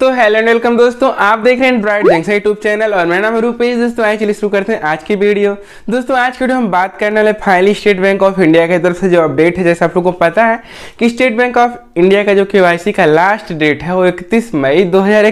तो hello and welcome दोस्तों आप देख रहे हैं ब्राइट जेंग्स यूट्यूब चैनल और मेरा नाम है रूपेश दोस्तों आज चलिए शुरू करते हैं आज की वीडियो दोस्तों आज की वीडियो हम बात करने वाले finally State Bank of India की तरफ से जो अपडेट है जैसे आप लोगों को पता है कि स्टेट बैंक ऑफ इंडिया का जो के का लास्ट डेट है वो इकतीस मई दो है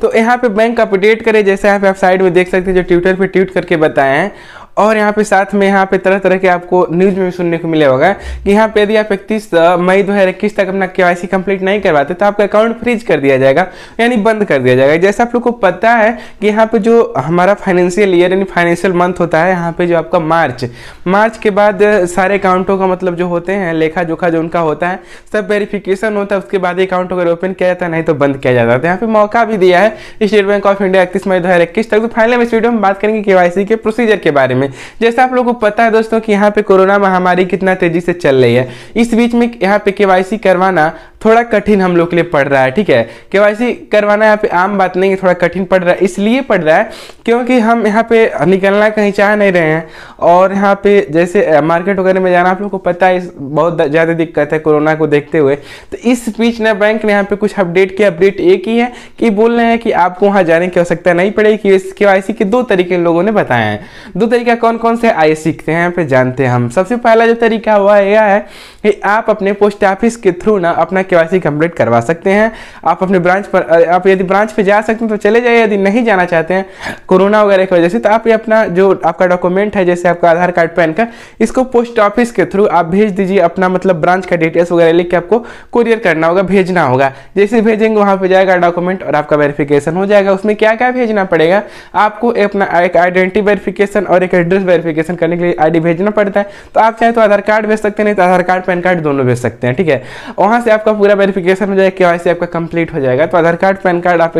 तो यहाँ पे बैंक अपडेट करे जैसे यहाँ पे आप साइड में देख सकते हैं जो ट्विटर पर ट्वीट करके बताए हैं और यहाँ पे साथ में यहाँ पे तरह तरह के आपको न्यूज़ में सुनने को मिले होगा कि यहाँ पे यदि आप इकतीस मई दो हज़ार इक्कीस तक अपना के कंप्लीट नहीं करवाते तो आपका अकाउंट फ्रीज कर दिया जाएगा यानी बंद कर दिया जाएगा जैसे आप लोग को पता है कि यहाँ पे जो हमारा फाइनेंशियल ईयर यानी फाइनेंशियल मंथ होता है यहाँ पे जो आपका मार्च मार्च के बाद सारे अकाउंटों का मतलब जो होते हैं लेखा जोखा जो उनका होता है सब वेरिफिकेशन होता है उसके बाद अकाउंट अगर ओपन किया जाता है नहीं तो बंद किया जाता है तो यहाँ पे मौका भी दिया है स्टेट बैंक ऑफ इंडिया इकतीस मई दो तक तो फाइनल हम इस वीडियो में बात करेंगे केवासी के प्रोसीजर के बारे में में जैसे आप लोगों को पता है दोस्तों कि यहाँ पे कोरोना महामारी कितना तेजी से चल रही है इस बीच में यहाँ पे केवाईसी करवाना थोड़ा कठिन हम लोग के लिए पड़ रहा है ठीक है केवाईसी करवाना यहाँ पे आम बात नहीं है थोड़ा कठिन पड़ रहा है इसलिए पड़ रहा है क्योंकि हम यहाँ पे निकलना कहीं चाह नहीं रहे हैं और यहाँ पे जैसे मार्केट वगैरह में जाना आप लोग को पता है बहुत ज़्यादा दिक्कत है कोरोना को देखते हुए तो इस बीच ना बैंक ने यहाँ पे कुछ अपडेट किया अपडेट एक ही है कि बोल रहे हैं कि आपको वहाँ जाने की आवश्यकता नहीं पड़ेगी के वाई के दो तरीके लोगों ने बताया है दो तरीके तरीका कौन कौन से आइए सीखते हैं पे जानते हैं हम सबसे पहला जो तरीका हुआ यह है कि आप अपने पोस्ट ऑफिस के थ्रू ना अपना के कंप्लीट करवा सकते हैं आप अपने ब्रांच पर आप यदि ब्रांच पर जा सकते हैं तो चले जाइए यदि नहीं जाना चाहते हैं कोरोना वगैरह की वजह से तो आप ये अपना जो आपका डॉक्यूमेंट है जैसे आपका आधार कार्ड पैन का इसको पोस्ट ऑफिस के थ्रू आप भेज दीजिए अपना मतलब ब्रांच का डिटेल्स वगैरह लिख के आपको कुरियर करना होगा भेजना होगा जैसे भेजेंगे वहाँ पर जाएगा डॉक्यूमेंट और आपका वेरिफिकेशन हो जाएगा उसमें क्या क्या भेजना पड़ेगा आपको अपना एक आइडेंटिटी वेरिफिकेशन और एक एड्रेस वेरिफिकेशन करने के लिए आईडी भेजना पड़ता है तो आप चाहे तो आधार कार्ड भेज सकते हैं नहीं तो आधार कार्ड पैन कार्ड दोनों भेज सकते हैं ठीक है वहाँ से आपका पूरा वेरिफिकेशन हो जाएगा के आपका कंप्लीट हो जाएगा तो आधार कार्ड पैन कार्ड आप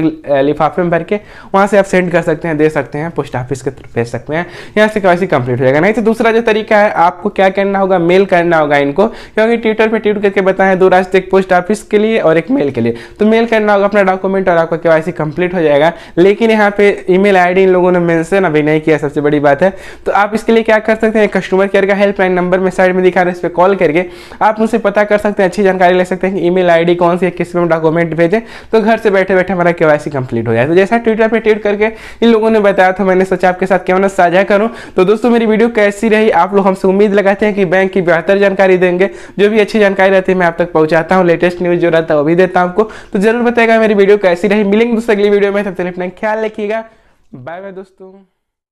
लिफाफे में भर के वहाँ से आप सेंड कर सकते हैं दे सकते हैं पोस्ट ऑफिस के थ्रू भेज सकते हैं यहाँ से के कंप्लीट हो जाएगा नहीं तो दूसरा जो तरीका है आपको क्या करना होगा मेल करना होगा इनको क्योंकि ट्विटर पर ट्वीट करके बताएं दो रास्ते एक पोस्ट ऑफिस के लिए और एक मेल के लिए तो मेल करना होगा अपना डॉक्यूमेंट और आपका के कंप्लीट हो जाएगा लेकिन यहाँ पे ईमेल आईडी इन लोगों ने मेंशन अभी नहीं किया सबसे बड़ी बात है तो आप इसके लिए क्या कर सकते हैं कस्टमर केयर का हेल्पलाइन नंबर में साइड में दिखा रहे हैं इस पर कॉल करके आप उनसे पता कर सकते हैं अच्छी जानकारी ले सकते हैं कि ईमेल आईडी कौन सी है किस में डॉक्यूमेंट भेजें तो घर से बैठे बैठे हमारा केवाईसी कंप्लीट हो जाए तो जैसा ट्विटर पर ट्वीट करके इन लोगों ने बताया था मैंने सोचा आपके साथ क्यों ना मतलब साझा करूँ तो दोस्तों मेरी वीडियो कैसी रही आप लोग हमसे उम्मीद लगाते हैं कि बैंक की बेहतर जानकारी देंगे जो भी अच्छी जानकारी रहती है मैं आप तक पहुंचाता हूँ लेटेस्ट न्यूज़ जो रहता है वो भी देता हूँ आपको तो जरूर बताएगा मेरी वीडियो कैसी रही मिलेंगे दोस्तों अगली वीडियो में तब तक अपना ख्याल रखिएगा बाय बाय दोस्तों